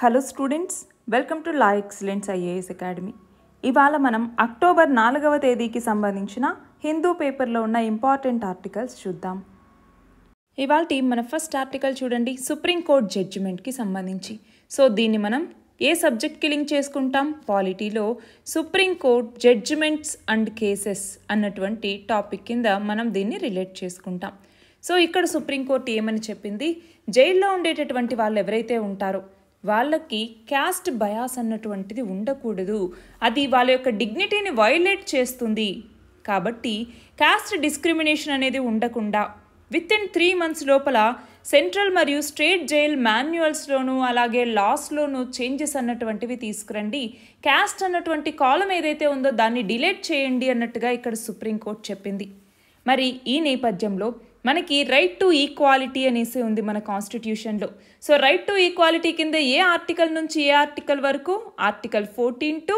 hello students welcome to la excellence IAS academy ఇవాళ మనం October నాలుగవ తేదీకి సంబంధించిన హిందూ పేపర్లో ఉన్న ఇంపార్టెంట్ ఆర్టికల్స్ చూద్దాం ఇవాళ మన ఫస్ట్ ఆర్టికల్ చూడండి సుప్రీంకోర్టు జడ్జిమెంట్కి సంబంధించి సో దీన్ని మనం ఏ సబ్జెక్ట్కి లింక్ చేసుకుంటాం పాలిటీలో సుప్రీంకోర్టు జడ్జిమెంట్స్ అండ్ కేసెస్ అన్నటువంటి టాపిక్ కింద మనం దీన్ని రిలేట్ చేసుకుంటాం సో ఇక్కడ సుప్రీంకోర్టు ఏమని చెప్పింది జైల్లో ఉండేటటువంటి వాళ్ళు ఎవరైతే ఉంటారో వాళ్ళకి క్యాస్ట్ బయాస్ అన్నటువంటిది ఉండకూడదు అది వాళ్ళ యొక్క డిగ్నిటీని వైలేట్ చేస్తుంది కాబట్టి క్యాస్ట్ డిస్క్రిమినేషన్ అనేది ఉండకుండా విత్ ఇన్ త్రీ మంత్స్ లోపల సెంట్రల్ మరియు స్టేట్ జైల్ మాన్యువల్స్లోనూ అలాగే లాస్లోనూ చేంజెస్ అన్నటువంటివి తీసుకురండి క్యాస్ట్ అన్నటువంటి కాలం ఏదైతే ఉందో దాన్ని డిలేట్ చేయండి అన్నట్టుగా ఇక్కడ సుప్రీంకోర్టు చెప్పింది మరి ఈ నేపథ్యంలో మనకి రైట్ టు ఈక్వాలిటీ అనేసి ఉంది మన కాన్స్టిట్యూషన్లో సో రైట్ టు ఈక్వాలిటీ కింద ఏ ఆర్టికల్ నుంచి ఏ ఆర్టికల్ వరకు ఆర్టికల్ ఫోర్టీన్ టు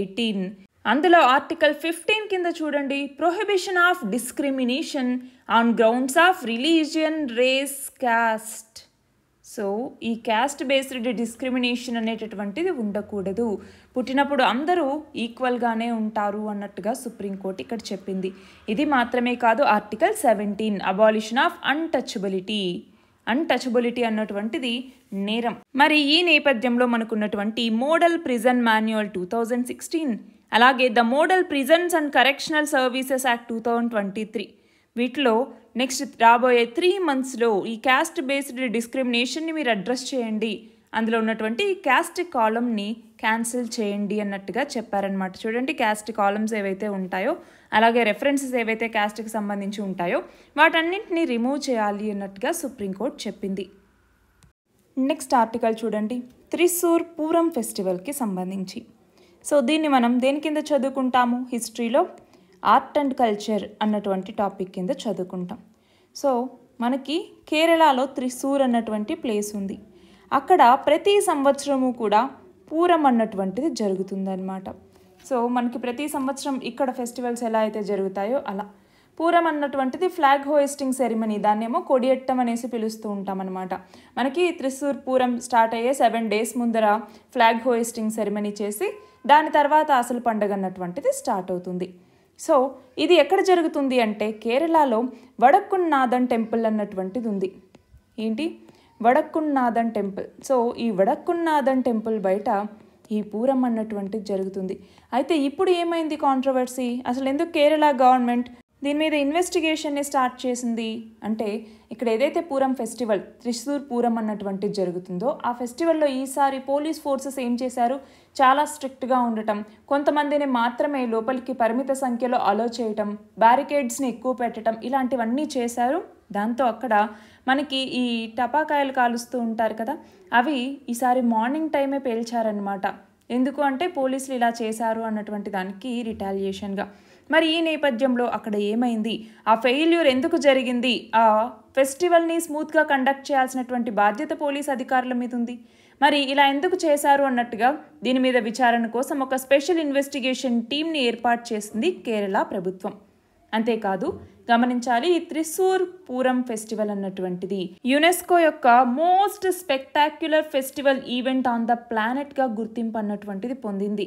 ఎయిటీన్ అందులో ఆర్టికల్ ఫిఫ్టీన్ కింద చూడండి prohibition of discrimination on grounds of religion race caste so ఈ క్యాస్ట్ బేస్డ్ డిస్క్రిమినేషన్ అనేటటువంటిది ఉండకూడదు పుట్టినప్పుడు అందరూ ఈక్వల్గానే ఉంటారు అన్నట్టుగా సుప్రీంకోర్టు ఇక్కడ చెప్పింది ఇది మాత్రమే కాదు article seventeen abolition of untouchability untouchability అన్నటువంటిది నేరం మరి ఈ నేపథ్యంలో మనకున్నటువంటి model prison manual two thousand sixteen అలాగే the model prisons and correctional services act two thousand twenty three వీటిలో నెక్స్ట్ రాబోయే త్రీ మంత్స్లో ఈ క్యాస్ట్ బేస్డ్ డిస్క్రిమినేషన్ని మీరు అడ్రస్ చేయండి అందులో ఉన్నటువంటి క్యాస్ట్ కాలంని క్యాన్సిల్ చేయండి అన్నట్టుగా చెప్పారనమాట చూడండి క్యాస్ట్ కాలమ్స్ ఏవైతే ఉంటాయో అలాగే రెఫరెన్సెస్ ఏవైతే క్యాస్ట్కి సంబంధించి ఉంటాయో వాటన్నింటినీ రిమూవ్ చేయాలి అన్నట్టుగా సుప్రీంకోర్టు చెప్పింది నెక్స్ట్ ఆర్టికల్ చూడండి త్రిసూర్ పూరం ఫెస్టివల్కి సంబంధించి సో దీన్ని మనం దేని కింద చదువుకుంటాము హిస్టరీలో ఆర్ట్ అండ్ కల్చర్ అన్నటువంటి టాపిక్ కింద చదువుకుంటాం సో మనకి కేరళలో త్రిశూర్ అన్నటువంటి ప్లేస్ ఉంది అక్కడ ప్రతి సంవత్సరము కూడా పూరం అన్నటువంటిది జరుగుతుందనమాట సో మనకి ప్రతి సంవత్సరం ఇక్కడ ఫెస్టివల్స్ ఎలా అయితే జరుగుతాయో అలా పూరం అన్నటువంటిది ఫ్లాగ్ హోయిస్టింగ్ సెరిమనీ దాన్నేమో కొడియట్టం అనేసి పిలుస్తూ ఉంటామన్నమాట మనకి త్రిశూర్ పూరం స్టార్ట్ అయ్యే సెవెన్ డేస్ ముందర ఫ్లాగ్ హోయిస్టింగ్ సెరిమనీ చేసి దాని తర్వాత అసలు పండగ అన్నటువంటిది స్టార్ట్ అవుతుంది సో ఇది ఎక్కడ జరుగుతుంది అంటే కేరళలో వడక్కున్నాథన్ టెంపుల్ అన్నటువంటిది ఉంది ఏంటి వడక్కున్నాథన్ టెంపుల్ సో ఈ వడక్కున్నాథన్ టెంపుల్ బయట ఈ పూరం అన్నటువంటిది జరుగుతుంది అయితే ఇప్పుడు ఏమైంది కాంట్రవర్సీ అసలు ఎందుకు కేరళ గవర్నమెంట్ దీని మీద ఇన్వెస్టిగేషన్ని స్టార్ట్ చేసింది అంటే ఇక్కడ ఏదైతే పూరం ఫెస్టివల్ త్రిశూర్ పూరం అన్నటువంటిది జరుగుతుందో ఆ ఫెస్టివల్లో ఈసారి పోలీస్ ఫోర్సెస్ ఏం చేశారు చాలా స్ట్రిక్ట్గా ఉండటం కొంతమందిని మాత్రమే లోపలికి పరిమిత సంఖ్యలో అలో చేయటం బ్యారికేడ్స్ని ఎక్కువ పెట్టడం ఇలాంటివన్నీ చేశారు దాంతో అక్కడ మనకి ఈ టపాకాయలు కాలుస్తూ ఉంటారు కదా అవి ఈసారి మార్నింగ్ టైమే పేల్చారనమాట ఎందుకు అంటే పోలీసులు ఇలా చేశారు అన్నటువంటి దానికి రిటాలియేషన్గా మరి ఈ నేపథ్యంలో అక్కడ ఏమైంది ఆ ఫెయిల్యూర్ ఎందుకు జరిగింది ఆ ఫెస్టివల్ని స్మూత్గా కండక్ట్ చేయాల్సినటువంటి బాధ్యత పోలీస్ అధికారుల మీద ఉంది మరి ఇలా ఎందుకు చేశారు అన్నట్టుగా దీని మీద విచారణ కోసం ఒక స్పెషల్ ఇన్వెస్టిగేషన్ టీంని ఏర్పాటు చేసింది కేరళ ప్రభుత్వం అంతేకాదు గమనించాలి ఈ త్రిశూర్ పూరం ఫెస్టివల్ అన్నటువంటిది యునెస్కో యొక్క most spectacular festival event on the ప్లానెట్గా గుర్తింపు అన్నటువంటిది పొందింది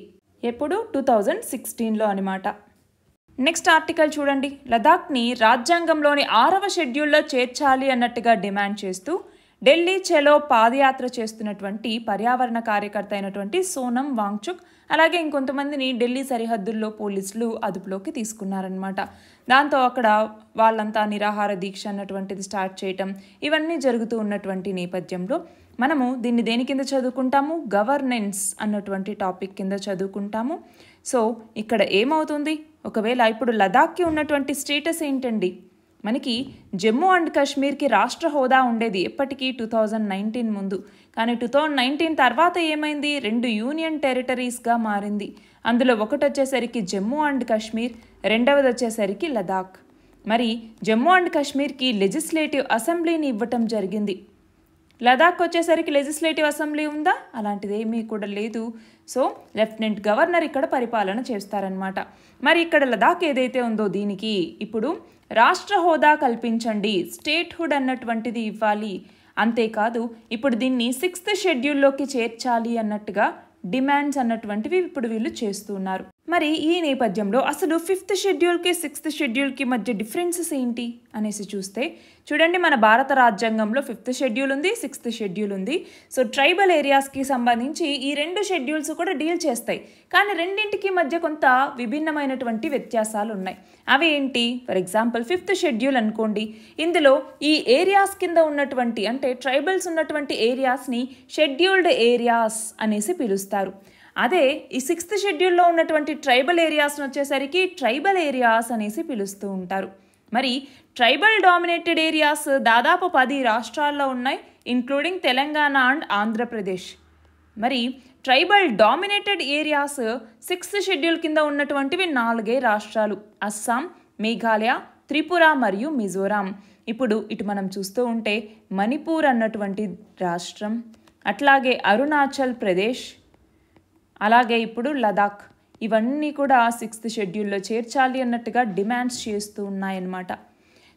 ఎప్పుడు టూ థౌజండ్ సిక్స్టీన్లో అనమాట నెక్స్ట్ ఆర్టికల్ చూడండి లదాఖ్ని రాజ్యాంగంలోని ఆరవ షెడ్యూల్లో చేర్చాలి అన్నట్టుగా డిమాండ్ చేస్తూ ఢిల్లీ చెలో పాదయాత్ర చేస్తున్నటువంటి పర్యావరణ కార్యకర్త అయినటువంటి సోనం వాంగ్చుక్ అలాగే ఇంకొంతమందిని ఢిల్లీ సరిహద్దుల్లో పోలీసులు అదుపులోకి తీసుకున్నారనమాట దాంతో అక్కడ వాళ్ళంతా నిరాహార దీక్ష అన్నటువంటిది స్టార్ట్ చేయటం ఇవన్నీ జరుగుతూ ఉన్నటువంటి నేపథ్యంలో మనము దీన్ని దేని కింద చదువుకుంటాము గవర్నెన్స్ అన్నటువంటి టాపిక్ కింద చదువుకుంటాము సో ఇక్కడ ఏమవుతుంది ఒకవేళ ఇప్పుడు లదాఖ్కి ఉన్నటువంటి స్టేటస్ ఏంటండి మనకి జమ్మూ అండ్ కాశ్మీర్కి రాష్ట్ర హోదా ఉండేది ఎప్పటికీ టూ థౌజండ్ నైన్టీన్ ముందు కానీ టూ థౌజండ్ నైన్టీన్ తర్వాత ఏమైంది రెండు యూనియన్ టెరిటరీస్గా మారింది అందులో ఒకటి వచ్చేసరికి జమ్మూ అండ్ కాశ్మీర్ రెండవది వచ్చేసరికి లదాఖ్ మరి జమ్మూ అండ్ కాశ్మీర్కి లెజిస్లేటివ్ అసెంబ్లీని ఇవ్వటం జరిగింది లదాఖ్ వచ్చేసరికి లెజిస్లేటివ్ అసెంబ్లీ ఉందా అలాంటిది ఏమీ కూడా లేదు సో లెఫ్టినెంట్ గవర్నర్ ఇక్కడ పరిపాలన చేస్తారనమాట మరి ఇక్కడ లదాఖ్ ఏదైతే ఉందో దీనికి ఇప్పుడు రాష్ట్ర హోదా కల్పించండి స్టేట్హుడ్ అన్నటువంటిది ఇవ్వాలి అంతేకాదు ఇప్పుడు దీన్ని సిక్స్త్ షెడ్యూల్లోకి చేర్చాలి అన్నట్టుగా డిమాండ్స్ అన్నటువంటివి ఇప్పుడు వీళ్ళు చేస్తున్నారు మరి ఈ నేపథ్యంలో అసలు ఫిఫ్త్ షెడ్యూల్కి సిక్స్త్ షెడ్యూల్కి మధ్య డిఫరెన్సెస్ ఏంటి అనేసి చూస్తే చూడండి మన భారత రాజ్యాంగంలో ఫిఫ్త్ షెడ్యూల్ ఉంది సిక్స్త్ షెడ్యూల్ ఉంది సో ట్రైబల్ ఏరియాస్కి సంబంధించి ఈ రెండు షెడ్యూల్స్ కూడా డీల్ చేస్తాయి కానీ రెండింటికి మధ్య కొంత విభిన్నమైనటువంటి వ్యత్యాసాలు ఉన్నాయి అవి ఏంటి ఫర్ ఎగ్జాంపుల్ ఫిఫ్త్ షెడ్యూల్ అనుకోండి ఇందులో ఈ ఏరియాస్ కింద ఉన్నటువంటి అంటే ట్రైబల్స్ ఉన్నటువంటి ఏరియాస్ని షెడ్యూల్డ్ ఏరియాస్ అనేసి పిలుస్తారు అదే ఈ సిక్స్త్ షెడ్యూల్లో ఉన్నటువంటి ట్రైబల్ ఏరియాస్ని వచ్చేసరికి ట్రైబల్ ఏరియాస్ అనేసి పిలుస్తూ ఉంటారు మరి ట్రైబల్ డామినేటెడ్ ఏరియాస్ దాదాపు పది రాష్ట్రాల్లో ఉన్నాయి ఇంక్లూడింగ్ తెలంగాణ అండ్ ఆంధ్రప్రదేశ్ మరి tribal dominated areas sixth schedule కింద ఉన్నటువంటివి నాలుగే రాష్ట్రాలు అస్సాం మేఘాలయ త్రిపుర మరియు మిజోరాం ఇప్పుడు ఇటు మనం చూస్తూ ఉంటే మణిపూర్ అన్నటువంటి రాష్ట్రం అట్లాగే అరుణాచల్ ప్రదేశ్ అలాగే ఇప్పుడు లదాఖ్ ఇవన్నీ కూడా సిక్స్త్ షెడ్యూల్లో చేర్చాలి అన్నట్టుగా డిమాండ్స్ చేస్తూ ఉన్నాయన్నమాట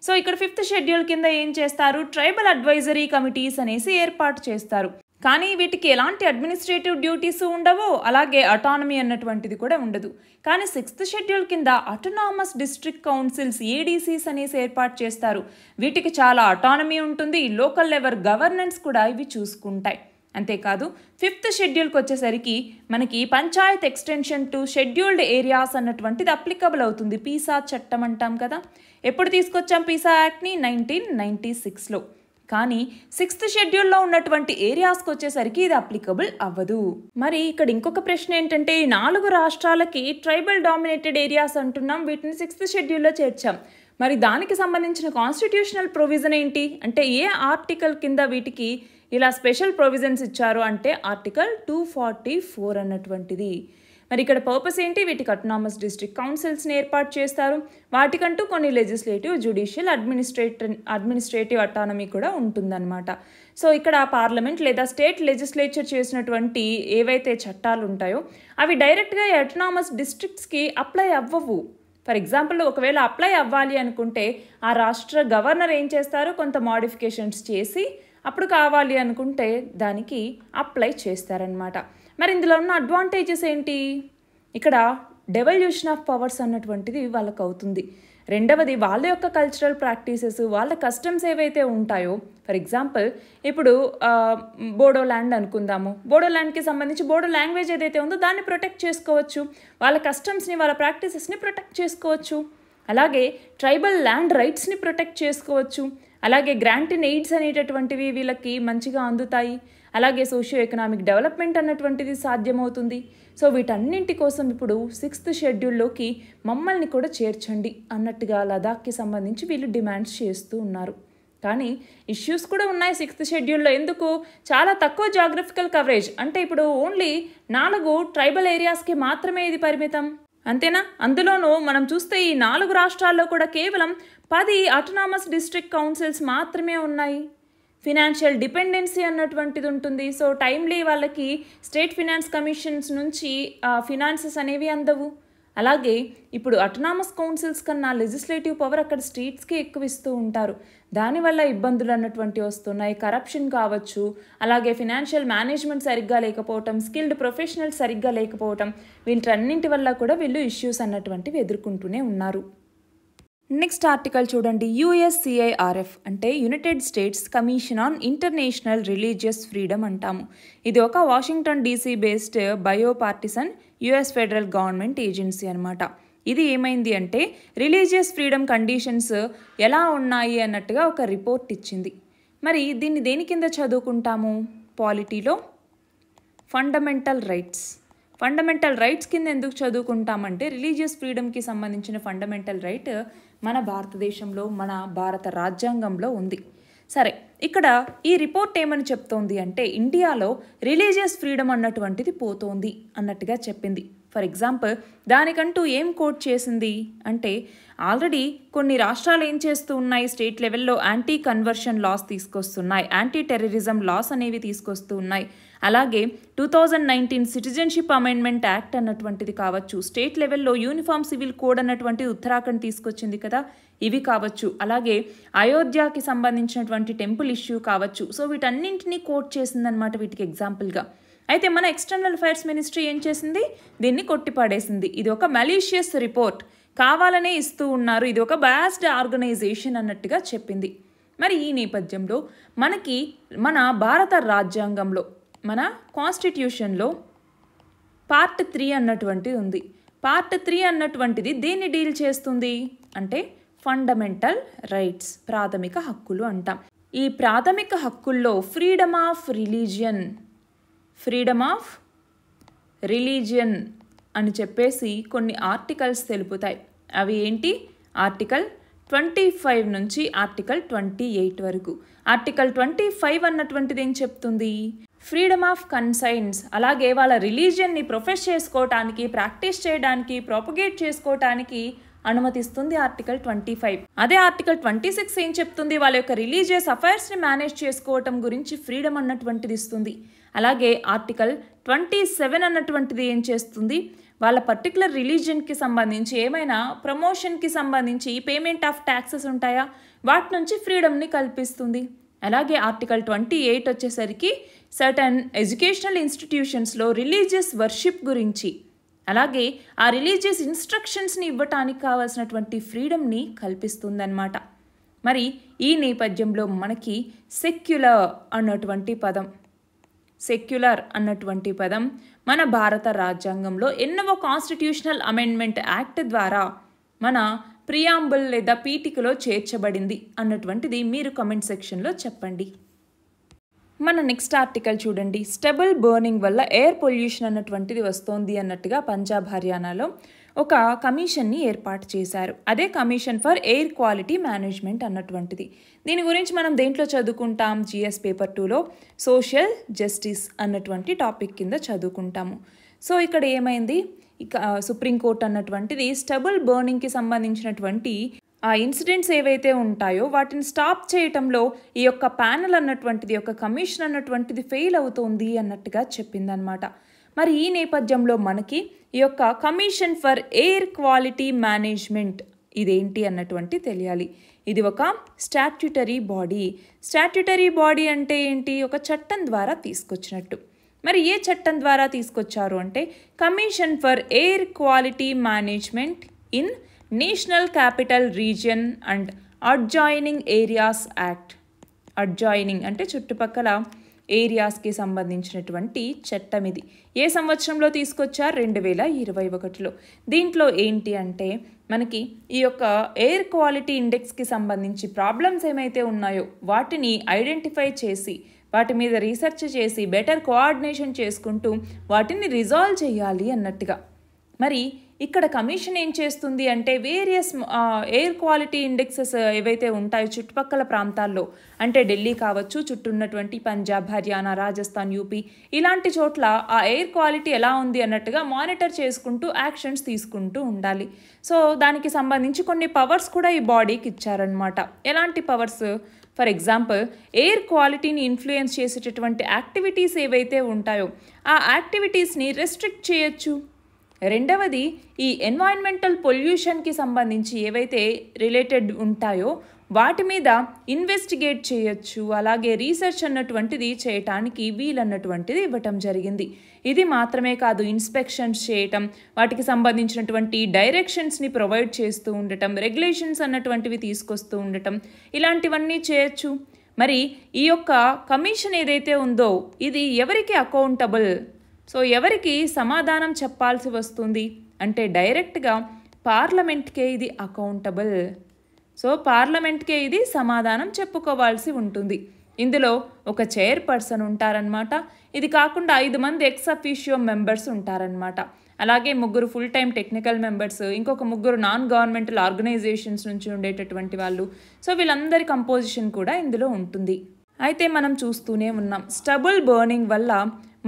సో ఇక్కడ ఫిఫ్త్ షెడ్యూల్ కింద ఏం చేస్తారు ట్రైబల్ అడ్వైజరీ కమిటీస్ అనేసి ఏర్పాటు చేస్తారు కానీ వీటికి ఎలాంటి అడ్మినిస్ట్రేటివ్ డ్యూటీస్ ఉండవు అలాగే అటానమీ అన్నటువంటిది కూడా ఉండదు కానీ సిక్స్త్ షెడ్యూల్ కింద అటోనామస్ డిస్ట్రిక్ట్ కౌన్సిల్స్ ఏడీసీస్ అనేసి ఏర్పాటు చేస్తారు వీటికి చాలా అటానమీ ఉంటుంది లోకల్ లెవెల్ గవర్నెన్స్ కూడా ఇవి చూసుకుంటాయి అంతేకాదు ఫిఫ్త్ షెడ్యూల్కి వచ్చేసరికి మనకి panchayat extension to scheduled areas అన్నటువంటిది అప్లికబుల్ అవుతుంది పీసా చట్టం అంటాం కదా ఎప్పుడు తీసుకొచ్చాం పీసా యాక్ట్ని నైన్టీన్ నైంటీ సిక్స్లో కానీ సిక్స్త్ షెడ్యూల్లో ఉన్నటువంటి ఏరియాస్కి వచ్చేసరికి ఇది అప్లికబుల్ అవ్వదు మరి ఇక్కడ ఇంకొక ప్రశ్న ఏంటంటే ఈ నాలుగు రాష్ట్రాలకి ట్రైబల్ డామినేటెడ్ ఏరియాస్ అంటున్నాం వీటిని సిక్స్త్ షెడ్యూల్లో చేర్చాం మరి దానికి సంబంధించిన కాన్స్టిట్యూషనల్ ప్రొవిజన్ ఏంటి అంటే ఏ ఆర్టికల్ కింద వీటికి ఇలా స్పెషల్ ప్రొవిజన్స్ ఇచ్చారు అంటే ఆర్టికల్ టూ ఫార్టీ ఫోర్ అన్నటువంటిది మరి ఇక్కడ పర్పస్ ఏంటి వీటికి అటోనామస్ డిస్ట్రిక్ట్ కౌన్సిల్స్ని ఏర్పాటు చేస్తారు వాటికంటూ కొన్ని legislative judicial administrative administrative autonomy కూడా ఉంటుందన్నమాట సో ఇక్కడ పార్లమెంట్ లేదా స్టేట్ లెజిస్లేచర్ చేసినటువంటి ఏవైతే చట్టాలు ఉంటాయో అవి డైరెక్ట్గా అటోనామస్ డిస్ట్రిక్ట్స్కి అప్లై అవ్వవు ఫర్ ఎగ్జాంపుల్ ఒకవేళ అప్లై అవ్వాలి అనుకుంటే ఆ రాష్ట్ర గవర్నర్ ఏం చేస్తారు కొంత మాడిఫికేషన్స్ చేసి అప్పుడు కావాలి అనుకుంటే దానికి అప్లై చేస్తారనమాట మరి ఇందులో ఉన్న అడ్వాంటేజెస్ ఏంటి ఇక్కడ డెవల్యూషన్ ఆఫ్ పవర్స్ అన్నటువంటిది వాళ్ళకు అవుతుంది రెండవది వాళ్ళ యొక్క కల్చరల్ ప్రాక్టీసెస్ వాళ్ళ కస్టమ్స్ ఏవైతే ఉంటాయో ఫర్ ఎగ్జాంపుల్ ఇప్పుడు బోడోల్యాండ్ అనుకుందాము బోడోల్యాండ్కి సంబంధించి బోడో లాంగ్వేజ్ ఏదైతే ఉందో దాన్ని ప్రొటెక్ట్ చేసుకోవచ్చు వాళ్ళ కస్టమ్స్ని వాళ్ళ ప్రాక్టీసెస్ని ప్రొటెక్ట్ చేసుకోవచ్చు అలాగే ట్రైబల్ ల్యాండ్ రైట్స్ని ప్రొటెక్ట్ చేసుకోవచ్చు అలాగే గ్రాంటిన్ ఎయిడ్స్ అనేటటువంటివి వీళ్ళకి మంచిగా అందుతాయి అలాగే సోషియో ఎకనామిక్ డెవలప్మెంట్ అన్నటువంటిది సాధ్యమవుతుంది సో వీటన్నింటి కోసం ఇప్పుడు సిక్స్త్ షెడ్యూల్లోకి మమ్మల్ని కూడా చేర్చండి అన్నట్టుగా లదాఖ్కి సంబంధించి వీళ్ళు డిమాండ్స్ చేస్తూ ఉన్నారు కానీ ఇష్యూస్ కూడా ఉన్నాయి సిక్స్త్ షెడ్యూల్లో ఎందుకు చాలా తక్కువ జాగ్రఫికల్ కవరేజ్ అంటే ఇప్పుడు ఓన్లీ నాలుగు ట్రైబల్ ఏరియాస్కి మాత్రమే ఇది పరిమితం అంతేనా అందులోనూ మనం చూస్తే ఈ నాలుగు రాష్ట్రాల్లో కూడా కేవలం పది అటోనామస్ డిస్ట్రిక్ట్ కౌన్సిల్స్ మాత్రమే ఉన్నాయి ఫినాన్షియల్ డిపెండెన్సీ అన్నటువంటిది ఉంటుంది సో టైమ్లీ వాళ్ళకి స్టేట్ ఫినాన్స్ కమిషన్స్ నుంచి ఫినాన్సెస్ అనేవి అందవు అలాగే ఇప్పుడు అటనామస్ కౌన్సిల్స్ కన్నా లెజిస్లేటివ్ పవర్ అక్కడ స్టేట్స్కి ఎక్కువ ఇస్తూ ఉంటారు దానివల్ల ఇబ్బందులు అన్నటువంటివి వస్తున్నాయి కరప్షన్ కావచ్చు అలాగే ఫినాన్షియల్ మేనేజ్మెంట్ సరిగ్గా లేకపోవటం స్కిల్డ్ ప్రొఫెషనల్ సరిగ్గా లేకపోవటం వీటన్నింటి వల్ల కూడా వీళ్ళు ఇష్యూస్ అన్నటువంటివి ఎదుర్కొంటూనే ఉన్నారు నెక్స్ట్ ఆర్టికల్ చూడండి యుఎస్సిఐఆర్ఎఫ్ అంటే United States commission on international religious freedom అంటాము ఇది ఒక Washington DC based bipartisan US federal government agency అనమాట ఇది ఏమైంది అంటే రిలీజియస్ ఫ్రీడమ్ కండిషన్స్ ఎలా ఉన్నాయి అన్నట్టుగా ఒక రిపోర్ట్ ఇచ్చింది మరి దీన్ని దేని కింద చదువుకుంటాము పాలిటీలో ఫండమెంటల్ రైట్స్ ఫండమెంటల్ రైట్స్ కింద ఎందుకు చదువుకుంటామంటే రిలీజియస్ ఫ్రీడమ్కి సంబంధించిన ఫండమెంటల్ రైట్ మన భారతదేశంలో మన భారత రాజ్యాంగంలో ఉంది సరే ఇక్కడ ఈ రిపోర్ట్ ఏమని చెప్తోంది అంటే ఇండియాలో రిలీజియస్ ఫ్రీడమ్ అన్నటువంటిది పోతోంది అన్నట్టుగా చెప్పింది ఫర్ ఎగ్జాంపుల్ దానికంటూ ఏం కోట్ చేసింది అంటే ఆల్రెడీ కొన్ని రాష్ట్రాలు ఏం చేస్తూ ఉన్నాయి స్టేట్ లెవెల్లో యాంటీ కన్వర్షన్ లాస్ తీసుకొస్తున్నాయి యాంటీ టెర్రరిజం లాస్ అనేవి తీసుకొస్తూ ఉన్నాయి అలాగే two thousand nineteen citizenship amendment act అన్నటువంటిది కావచ్చు స్టేట్ లెవెల్లో యూనిఫామ్ సివిల్ కోడ్ అన్నటువంటి ఉత్తరాఖండ్ తీసుకొచ్చింది కదా ఇవి కావచ్చు అలాగే అయోధ్యకి సంబంధించినటువంటి టెంపుల్ ఇష్యూ కావచ్చు సో వీటన్నింటినీ కోట్ చేసిందనమాట వీటికి ఎగ్జాంపుల్గా అయితే మన ఎక్స్టర్నల్ అఫైర్స్ మినిస్ట్రీ ఏం చేసింది దీన్ని కొట్టిపాడేసింది ఇది ఒక మలీషియస్ రిపోర్ట్ కావాలనే ఇస్తూ ఉన్నారు ఇది ఒక బ్యాస్డ్ ఆర్గనైజేషన్ అన్నట్టుగా చెప్పింది మరి ఈ నేపథ్యంలో మనకి మన భారత రాజ్యాంగంలో మన కాన్స్టిట్యూషన్లో పార్ట్ త్రీ అన్నటువంటిది ఉంది పార్ట్ త్రీ అన్నటువంటిది దేన్ని డీల్ చేస్తుంది అంటే ఫండమెంటల్ రైట్స్ ప్రాథమిక హక్కులు అంటాం ఈ ప్రాథమిక హక్కుల్లో freedom of religion freedom of religion అని చెప్పేసి కొన్ని ఆర్టికల్స్ తెలుపుతాయి అవి ఏంటి ఆర్టికల్ ట్వంటీ ఫైవ్ నుంచి ఆర్టికల్ ట్వంటీ ఎయిట్ వరకు ఆర్టికల్ ట్వంటీ ఫైవ్ అన్నటువంటిది ఏం చెప్తుంది ఫ్రీడమ్ ఆఫ్ కన్సైన్స్ అలాగే వాళ్ళ రిలీజియన్ని ప్రొఫెస్ చేసుకోవటానికి ప్రాక్టీస్ చేయడానికి ప్రొపగేట్ చేసుకోవటానికి అనుమతిస్తుంది ఆర్టికల్ ట్వంటీ ఫైవ్ అదే ఆర్టికల్ ట్వంటీ సిక్స్ ఏం చెప్తుంది వాళ్ళ యొక్క రిలీజియస్ అఫైర్స్ని మేనేజ్ చేసుకోవటం గురించి ఫ్రీడమ్ అన్నటువంటిది ఇస్తుంది అలాగే ఆర్టికల్ ట్వంటీ సెవెన్ అన్నటువంటిది ఏం చేస్తుంది వాళ్ళ పర్టికులర్ రిలీజియన్కి సంబంధించి ఏమైనా ప్రమోషన్కి సంబంధించి పేమెంట్ ఆఫ్ ట్యాక్సెస్ ఉంటాయా వాటి నుంచి ఫ్రీడమ్ని కల్పిస్తుంది అలాగే ఆర్టికల్ ట్వంటీ ఎయిట్ వచ్చేసరికి సర్టన్ ఎడ్యుకేషనల్ ఇన్స్టిట్యూషన్స్లో రిలీజియస్ వర్షిప్ గురించి అలాగే ఆ రిలీజియస్ ఇన్స్ట్రక్షన్స్ని ఇవ్వటానికి కావాల్సినటువంటి ఫ్రీడమ్ని కల్పిస్తుందన్నమాట మరి ఈ నేపథ్యంలో మనకి సెక్యులర్ అన్నటువంటి పదం సెక్యులర్ అన్నటువంటి పదం మన భారత రాజ్యాంగంలో ఎన్నో కాన్స్టిట్యూషనల్ అమెండ్మెంట్ యాక్ట్ ద్వారా మన ప్రియాంబుల్ లేదా పీఠికలో చేర్చబడింది అన్నటువంటిది మీరు కమెంట్ సెక్షన్లో చెప్పండి మన నెక్స్ట్ ఆర్టికల్ చూడండి స్టెబుల్ బర్నింగ్ వల్ల ఎయిర్ పొల్యూషన్ అన్నటువంటిది వస్తోంది అన్నట్టుగా పంజాబ్ హర్యానాలో ఒక కమిషన్ని ఏర్పాటు చేశారు అదే commission for air quality management అన్నటువంటిది దీని గురించి మనం దేంట్లో చదువుకుంటాం జిఎస్ పేపర్ టూలో సోషల్ జస్టిస్ అన్నటువంటి టాపిక్ కింద చదువుకుంటాము సో ఇక్కడ ఏమైంది ఇక సుప్రీంకోర్టు అన్నటువంటిది స్టబుల్ బర్నింగ్కి సంబంధించినటువంటి ఆ ఇన్సిడెంట్స్ ఏవైతే ఉంటాయో వాటిని స్టాప్ చేయటంలో ఈ యొక్క ప్యానల్ అన్నటువంటిది యొక్క కమిషన్ అన్నటువంటిది ఫెయిల్ అవుతుంది అన్నట్టుగా చెప్పిందనమాట మరి ఈ నేపథ్యంలో మనకి ఈ యొక్క commission for air quality management ఇదేంటి అన్నటువంటి తెలియాలి ఇది ఒక స్టాట్యుటరీ బాడీ స్టాట్యుటరీ బాడీ అంటే ఏంటి ఒక చట్టం ద్వారా తీసుకొచ్చినట్టు మరి ఏ చట్టం ద్వారా తీసుకొచ్చారు అంటే commission for air quality management in national capital region and adjoining areas act adjoining అంటే చుట్టుపక్కల ఏరియాస్కి సంబంధించినటువంటి చట్టం ఇది ఏ సంవత్సరంలో తీసుకొచ్చారు రెండు వేల ఇరవై ఒకటిలో దీంట్లో ఏంటి అంటే మనకి ఈ యొక్క ఎయిర్ క్వాలిటీ ఇండెక్స్కి సంబంధించి ప్రాబ్లమ్స్ ఏమైతే ఉన్నాయో వాటిని ఐడెంటిఫై చేసి వాటి మీద రీసెర్చ్ చేసి బెటర్ కోఆర్డినేషన్ చేసుకుంటూ వాటిని రిజాల్వ్ చేయాలి అన్నట్టుగా మరి ఇక్కడ కమిషన్ ఏం చేస్తుంది అంటే వేరియస్ ఎయిర్ క్వాలిటీ ఇండెక్సెస్ ఏవైతే ఉంటాయో చుట్టుపక్కల ప్రాంతాల్లో అంటే ఢిల్లీ కావచ్చు చుట్టూన్నటువంటి పంజాబ్ హర్యానా రాజస్థాన్ యూపీ ఇలాంటి చోట్ల ఆ ఎయిర్ క్వాలిటీ ఎలా ఉంది అన్నట్టుగా మానిటర్ చేసుకుంటూ యాక్షన్స్ తీసుకుంటూ ఉండాలి సో దానికి సంబంధించి కొన్ని పవర్స్ కూడా ఈ బాడీకి ఇచ్చారనమాట ఎలాంటి పవర్స్ ఫర్ ఎగ్జాంపుల్ ఎయిర్ క్వాలిటీని ఇన్ఫ్లుయెన్స్ చేసేటటువంటి యాక్టివిటీస్ ఏవైతే ఉంటాయో ఆ యాక్టివిటీస్ని రెస్ట్రిక్ట్ చేయొచ్చు రెండవది ఈ ఎన్వైర్న్మెంటల్ పొల్యూషన్కి సంబంధించి ఏవైతే రిలేటెడ్ ఉంటాయో వాటి మీద ఇన్వెస్టిగేట్ చేయొచ్చు అలాగే రీసెర్చ్ అన్నటువంటిది చేయటానికి వీలన్నటువంటిది ఇవ్వటం జరిగింది ఇది మాత్రమే కాదు ఇన్స్పెక్షన్స్ చేయటం వాటికి సంబంధించినటువంటి డైరెక్షన్స్ని ప్రొవైడ్ చేస్తూ ఉండటం రెగ్యులేషన్స్ అన్నటువంటివి తీసుకొస్తూ ఉండటం ఇలాంటివన్నీ చేయొచ్చు మరి ఈ యొక్క కమిషన్ ఏదైతే ఉందో ఇది ఎవరికి అకౌంటబుల్ సో ఎవరికి సమాధానం చెప్పాల్సి వస్తుంది అంటే డైరెక్ట్గా పార్లమెంట్కే ఇది అకౌంటబుల్ సో పార్లమెంట్కే ఇది సమాధానం చెప్పుకోవాల్సి ఉంటుంది ఇందులో ఒక చైర్పర్సన్ ఉంటారనమాట ఇది కాకుండా ఐదు మంది ఎక్స్ అఫీషియో మెంబర్స్ ఉంటారనమాట అలాగే ముగ్గురు ఫుల్ టైం టెక్నికల్ మెంబర్స్ ఇంకొక ముగ్గురు నాన్ గవర్నమెంటల్ ఆర్గనైజేషన్స్ నుంచి ఉండేటటువంటి వాళ్ళు సో వీళ్ళందరి కంపోజిషన్ కూడా ఇందులో ఉంటుంది అయితే మనం చూస్తూనే ఉన్నాం స్టబుల్ బర్నింగ్ వల్ల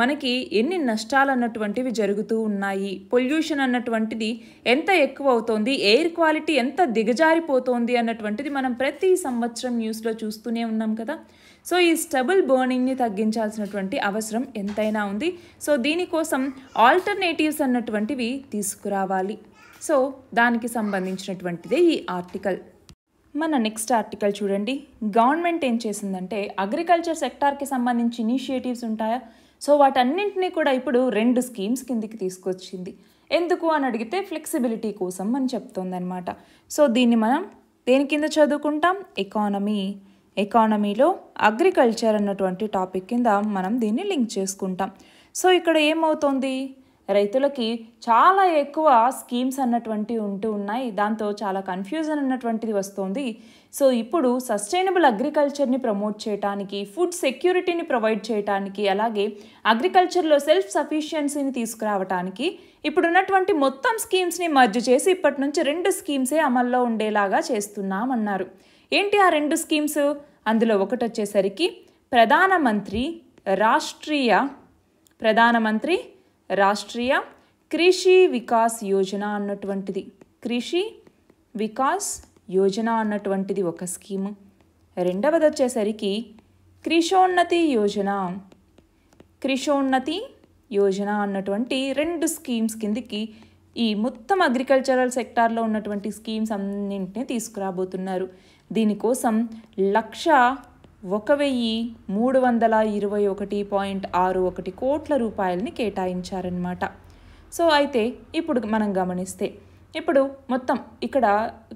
మనకి ఎన్ని నష్టాలు అన్నటువంటివి జరుగుతూ ఉన్నాయి పొల్యూషన్ అన్నటువంటిది ఎంత ఎక్కువ అవుతోంది ఎయిర్ క్వాలిటీ ఎంత దిగజారిపోతోంది అన్నటువంటిది మనం ప్రతి సంవత్సరం న్యూస్లో చూస్తూనే ఉన్నాం కదా సో ఈ స్టబుల్ బర్నింగ్ని తగ్గించాల్సినటువంటి అవసరం ఎంతైనా ఉంది సో దీనికోసం ఆల్టర్నేటివ్స్ అన్నటువంటివి తీసుకురావాలి సో దానికి సంబంధించినటువంటిదే ఈ ఆర్టికల్ మన నెక్స్ట్ ఆర్టికల్ చూడండి గవర్నమెంట్ ఏం చేసిందంటే అగ్రికల్చర్ సెక్టార్కి సంబంధించి ఇనిషియేటివ్స్ ఉంటాయా సో వాటన్నింటినీ కూడా ఇప్పుడు రెండు స్కీమ్స్ కిందికి తీసుకొచ్చింది ఎందుకు అని అడిగితే ఫ్లెక్సిబిలిటీ కోసం అని చెప్తోందనమాట సో దీన్ని మనం దేని కింద చదువుకుంటాం ఎకానమీ ఎకానమీలో అగ్రికల్చర్ అన్నటువంటి టాపిక్ కింద మనం దీన్ని లింక్ చేసుకుంటాం సో ఇక్కడ ఏమవుతుంది రైతులకి చాలా ఎక్కువ స్కీమ్స్ అన్నటువంటివి ఉంటూ ఉన్నాయి దాంతో చాలా కన్ఫ్యూజన్ అన్నటువంటిది వస్తుంది సో ఇప్పుడు సస్టైనబుల్ అగ్రికల్చర్ని ప్రమోట్ చేయడానికి ఫుడ్ సెక్యూరిటీని ప్రొవైడ్ చేయడానికి అలాగే అగ్రికల్చర్లో సెల్ఫ్ సఫిషియన్సీని తీసుకురావడానికి ఇప్పుడున్నటువంటి మొత్తం స్కీమ్స్ని మర్జ్ చేసి ఇప్పటి నుంచి రెండు స్కీమ్సే అమల్లో ఉండేలాగా చేస్తున్నామన్నారు ఏంటి ఆ రెండు స్కీమ్స్ అందులో ఒకటి వచ్చేసరికి ప్రధానమంత్రి రాష్ట్రీయ ప్రధానమంత్రి రాష్ట్రీయ కృషి వికాస్ యోజన అన్నటువంటిది కృషి వికాస్ యోజన అన్నటువంటిది ఒక స్కీమ్ రెండవది వచ్చేసరికి కృషోన్నతి యోజన కృషోన్నతి యోజన అన్నటువంటి రెండు స్కీమ్స్ కిందికి ఈ మొత్తం అగ్రికల్చరల్ సెక్టార్లో ఉన్నటువంటి స్కీమ్స్ అన్నింటినీ తీసుకురాబోతున్నారు దీనికోసం లక్ష ఒక వెయ్యి మూడు వందల ఇరవై ఒకటి పాయింట్ ఆరు ఒకటి కోట్ల రూపాయలని కేటాయించారనమాట సో అయితే ఇప్పుడు మనం గమనిస్తే ఇప్పుడు మొత్తం ఇక్కడ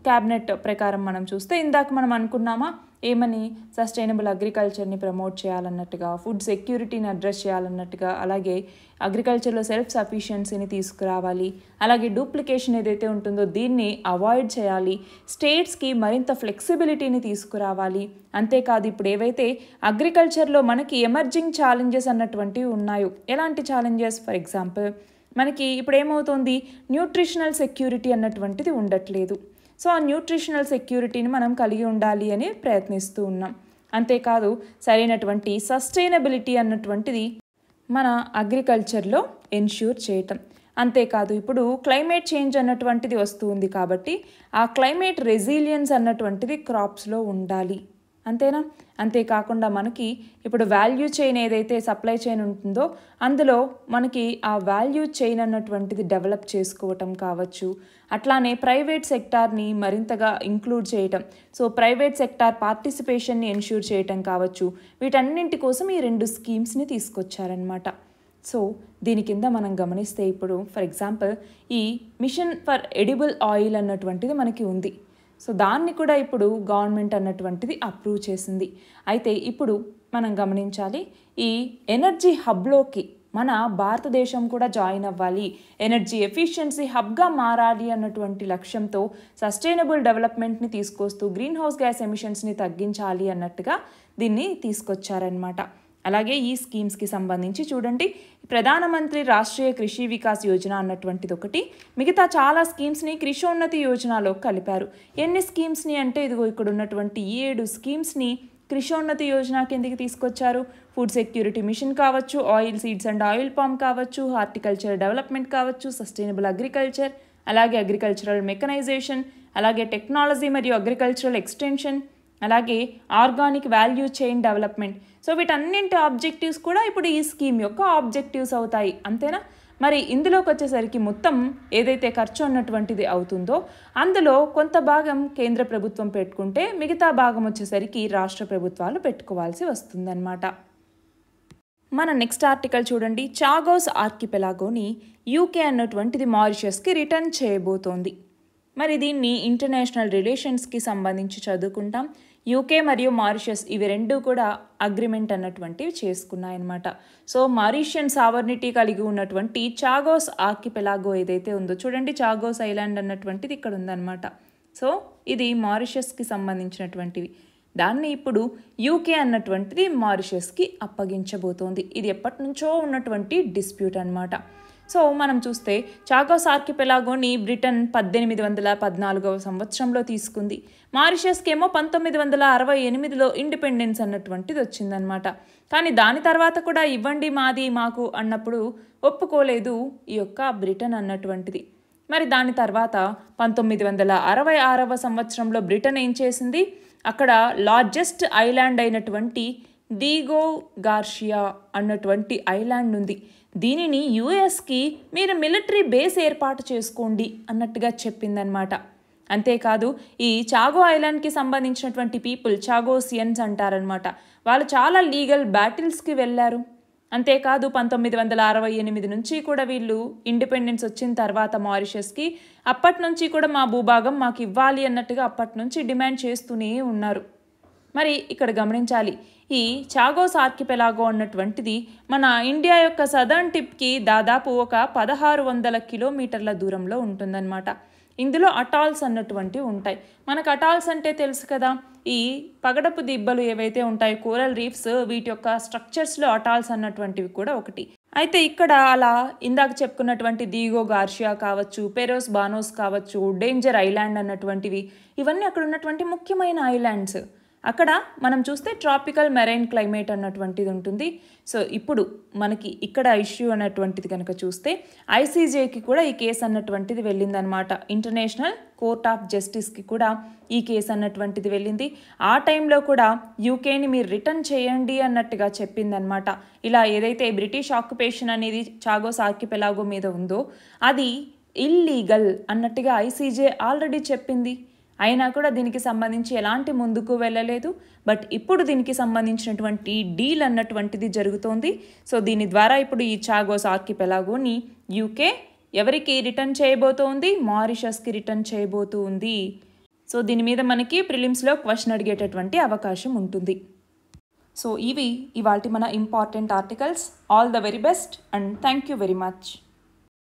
క్యాబినెట్ ప్రకారం మనం చూస్తే ఇందాక మనం అనుకున్నామా ఏమని సస్టైనబుల్ అగ్రికల్చర్ని ప్రమోట్ చేయాలన్నట్టుగా ఫుడ్ సెక్యూరిటీని అడ్రస్ చేయాలన్నట్టుగా అలాగే అగ్రికల్చర్లో సెల్ఫ్ సఫిషియన్సీని తీసుకురావాలి అలాగే డూప్లికేషన్ ఏదైతే ఉంటుందో దీన్ని అవాయిడ్ చేయాలి స్టేట్స్కి మరింత ఫ్లెక్సిబిలిటీని తీసుకురావాలి అంతేకాదు ఇప్పుడు ఏవైతే అగ్రికల్చర్లో మనకి ఎమర్జింగ్ ఛాలెంజెస్ అన్నటువంటివి ఉన్నాయో ఎలాంటి ఛాలెంజెస్ ఫర్ ఎగ్జాంపుల్ మనకి ఇప్పుడు ఏమవుతుంది న్యూట్రిషనల్ సెక్యూరిటీ అన్నటువంటిది ఉండట్లేదు సో ఆ న్యూట్రిషనల్ సెక్యూరిటీని మనం కలిగి ఉండాలి అని ప్రయత్నిస్తూ ఉన్నాం అంతేకాదు సరైనటువంటి సస్టైనబిలిటీ అన్నటువంటిది మన అగ్రికల్చర్లో ఎన్ష్యూర్ చేయటం అంతేకాదు ఇప్పుడు క్లైమేట్ చేంజ్ అన్నటువంటిది వస్తుంది కాబట్టి ఆ క్లైమేట్ రెసిలియన్స్ అన్నటువంటిది క్రాప్స్లో ఉండాలి అంతేనా అంతేకాకుండా మనకి ఇప్పుడు వాల్యూ చైన్ ఏదైతే సప్లై చైన్ ఉంటుందో అందులో మనకి ఆ వాల్యూ చైన్ అన్నటువంటిది డెవలప్ చేసుకోవటం కావచ్చు అట్లానే ప్రైవేట్ సెక్టార్ని మరింతగా ఇంక్లూడ్ చేయటం సో ప్రైవేట్ సెక్టార్ పార్టిసిపేషన్ని ఎన్ష్యూర్ చేయటం కావచ్చు వీటన్నింటి కోసం ఈ రెండు స్కీమ్స్ని తీసుకొచ్చారనమాట సో దీని కింద మనం గమనిస్తే ఇప్పుడు ఫర్ ఎగ్జాంపుల్ ఈ మిషన్ ఫర్ ఎడిబుల్ ఆయిల్ అన్నటువంటిది మనకి ఉంది సో దాన్ని కూడా ఇప్పుడు గవర్నమెంట్ అన్నటువంటిది అప్రూవ్ చేసింది అయితే ఇప్పుడు మనం గమనించాలి ఈ ఎనర్జీ హబ్లోకి మన భారతదేశం కూడా జాయిన్ అవ్వాలి ఎనర్జీ ఎఫిషియన్సీ హబ్గా మారాలి అన్నటువంటి లక్ష్యంతో సస్టైనబుల్ డెవలప్మెంట్ని తీసుకొస్తూ గ్రీన్ హౌస్ గ్యాస్ ఎమిషన్స్ని తగ్గించాలి అన్నట్టుగా దీన్ని తీసుకొచ్చారనమాట అలాగే ఈ స్కీమ్స్కి సంబంధించి చూడండి ప్రధానమంత్రి రాష్ట్రీయ కృషి వికాస్ యోజన అన్నటువంటిది ఒకటి మిగతా చాలా స్కీమ్స్ని కృషోన్నతి యోజనలో కలిపారు ఎన్ని స్కీమ్స్ని అంటే ఇదిగో ఇక్కడ ఉన్నటువంటి ఏడు స్కీమ్స్ని కృషోన్నతి యోజన కిందికి తీసుకొచ్చారు ఫుడ్ సెక్యూరిటీ మిషన్ కావచ్చు oil seeds and oil palm కావచ్చు హార్టికల్చర్ డెవలప్మెంట్ కావచ్చు సస్టైనబుల్ అగ్రికల్చర్ అలాగే అగ్రికల్చరల్ మెకనైజేషన్ అలాగే టెక్నాలజీ మరియు అగ్రికల్చరల్ ఎక్స్టెన్షన్ అలాగే organic value chain development so వీటన్నింటి ఆబ్జెక్టివ్స్ కూడా ఇప్పుడు ఈ స్కీమ్ యొక్క ఆబ్జెక్టివ్స్ అవుతాయి అంతేనా మరి ఇందులోకి వచ్చేసరికి మొత్తం ఏదైతే ఖర్చు అన్నటువంటిది అవుతుందో అందులో కొంత భాగం కేంద్ర ప్రభుత్వం పెట్టుకుంటే మిగతా భాగం వచ్చేసరికి రాష్ట్ర ప్రభుత్వాలు పెట్టుకోవాల్సి వస్తుందన్నమాట మన నెక్స్ట్ ఆర్టికల్ చూడండి చాగోస్ ఆర్కిపెలాగోని యూకే అన్నటువంటిది మారిషస్కి రిటర్న్ చేయబోతోంది మరి దీన్ని ఇంటర్నేషనల్ రిలేషన్స్కి సంబంధించి చదువుకుంటాం యూకే మరియు మారిషస్ ఇవి రెండు కూడా అగ్రిమెంట్ అన్నటువంటివి చేసుకున్నాయన్నమాట సో మారిషియన్ సావర్నిటీ కలిగి ఉన్నటువంటి చాగోస్ ఆకిపెలాగో ఏదైతే ఉందో చూడండి చాగోస్ ఐలాండ్ అన్నటువంటిది ఇక్కడ ఉందన్నమాట సో ఇది మారిషస్కి సంబంధించినటువంటివి దాన్ని ఇప్పుడు యూకే అన్నటువంటిది మారిషస్కి అప్పగించబోతోంది ఇది ఎప్పటి నుంచో ఉన్నటువంటి డిస్ప్యూట్ అనమాట సో మనం చూస్తే చాకోస్ ఆర్కిపెలాగోని బ్రిటన్ పద్దెనిమిది వందల పద్నాలుగవ సంవత్సరంలో తీసుకుంది మారిషస్కేమో పంతొమ్మిది వందల అరవై ఎనిమిదిలో ఇండిపెండెన్స్ అన్నటువంటిది వచ్చిందనమాట కానీ దాని తర్వాత కూడా ఇవ్వండి మాది మాకు అన్నప్పుడు ఒప్పుకోలేదు ఈ యొక్క బ్రిటన్ అన్నటువంటిది మరి దాని తర్వాత పంతొమ్మిది వందల అరవై ఆరవ సంవత్సరంలో బ్రిటన్ ఏం చేసింది అక్కడ లార్జెస్ట్ ఐలాండ్ అయినటువంటి డీగో గార్షియా అన్నటువంటి ఐలాండ్ ఉంది దీనిని యుఎస్కి మీరు మిలిటరీ బేస్ ఏర్పాటు చేసుకోండి అన్నట్టుగా చెప్పిందనమాట అంతేకాదు ఈ చాగో ఐలాండ్కి సంబంధించినటువంటి పీపుల్ చాగో సియన్స్ అంటారనమాట వాళ్ళు చాలా లీగల్ బ్యాటిల్స్కి వెళ్ళారు అంతేకాదు పంతొమ్మిది వందల అరవై ఎనిమిది నుంచి కూడా వీళ్ళు ఇండిపెండెన్స్ వచ్చిన తర్వాత మారిషస్కి అప్పటి నుంచి కూడా మా భూభాగం మాకు ఇవ్వాలి అన్నట్టుగా అప్పటి నుంచి డిమాండ్ చేస్తూనే ఉన్నారు మరి ఇక్కడ గమనించాలి ఈ చాగోస్ ఆర్కిపెలాగో అన్నటువంటిది మన ఇండియా యొక్క సదర్న్ టిప్కి దాదాపు ఒక పదహారు వందల కిలోమీటర్ల దూరంలో ఉంటుందన్నమాట ఇందులో అటాల్స్ అన్నటువంటివి ఉంటాయి మనకు అటాల్స్ అంటే తెలుసు కదా ఈ పగడపు దిబ్బలు ఏవైతే ఉంటాయో కోరల్ రీఫ్స్ వీటి యొక్క స్ట్రక్చర్స్లో అటాల్స్ అన్నటువంటివి కూడా ఒకటి అయితే ఇక్కడ అలా ఇందాక చెప్పుకున్నటువంటి దీగో గార్షియా కావచ్చు పెరోస్ బానోస్ కావచ్చు డేంజర్ ఐలాండ్ అన్నటువంటివి ఇవన్నీ అక్కడ ఉన్నటువంటి ముఖ్యమైన ఐలాండ్స్ అక్కడ మనం చూస్తే ట్రాపికల్ మెరైన్ క్లైమేట్ అన్నటువంటిది ఉంటుంది సో ఇప్పుడు మనకి ఇక్కడ ఇష్యూ అన్నటువంటిది కనుక చూస్తే ఐసీజేకి కూడా ఈ కేసు అన్నటువంటిది వెళ్ళిందనమాట ఇంటర్నేషనల్ కోర్ట్ ఆఫ్ జస్టిస్కి కూడా ఈ కేసు అన్నటువంటిది వెళ్ళింది ఆ టైంలో కూడా యూకేని మీరు రిటర్న్ చేయండి అన్నట్టుగా చెప్పిందనమాట ఇలా ఏదైతే బ్రిటిష్ ఆక్యుపేషన్ అనేది చాగో సాకిపెలాగో మీద ఉందో అది ఇల్లీగల్ అన్నట్టుగా ఐసీజే ఆల్రెడీ చెప్పింది అయినా కూడా దీనికి సంబంధించి ఎలాంటి ముందుకు వెళ్ళలేదు బట్ ఇప్పుడు దీనికి సంబంధించినటువంటి డీల్ అన్నటువంటిది జరుగుతోంది సో దీని ద్వారా ఇప్పుడు ఈ చాగోస్ ఆర్కిపెలాగోని యూకే ఎవరికి రిటర్న్ చేయబోతోంది మారిషస్కి రిటర్న్ చేయబోతుంది సో దీని మీద మనకి ప్రిలిమ్స్లో క్వశ్చన్ అడిగేటటువంటి అవకాశం ఉంటుంది సో ఇవి ఇవాటి మన important articles all the very best and thank you very much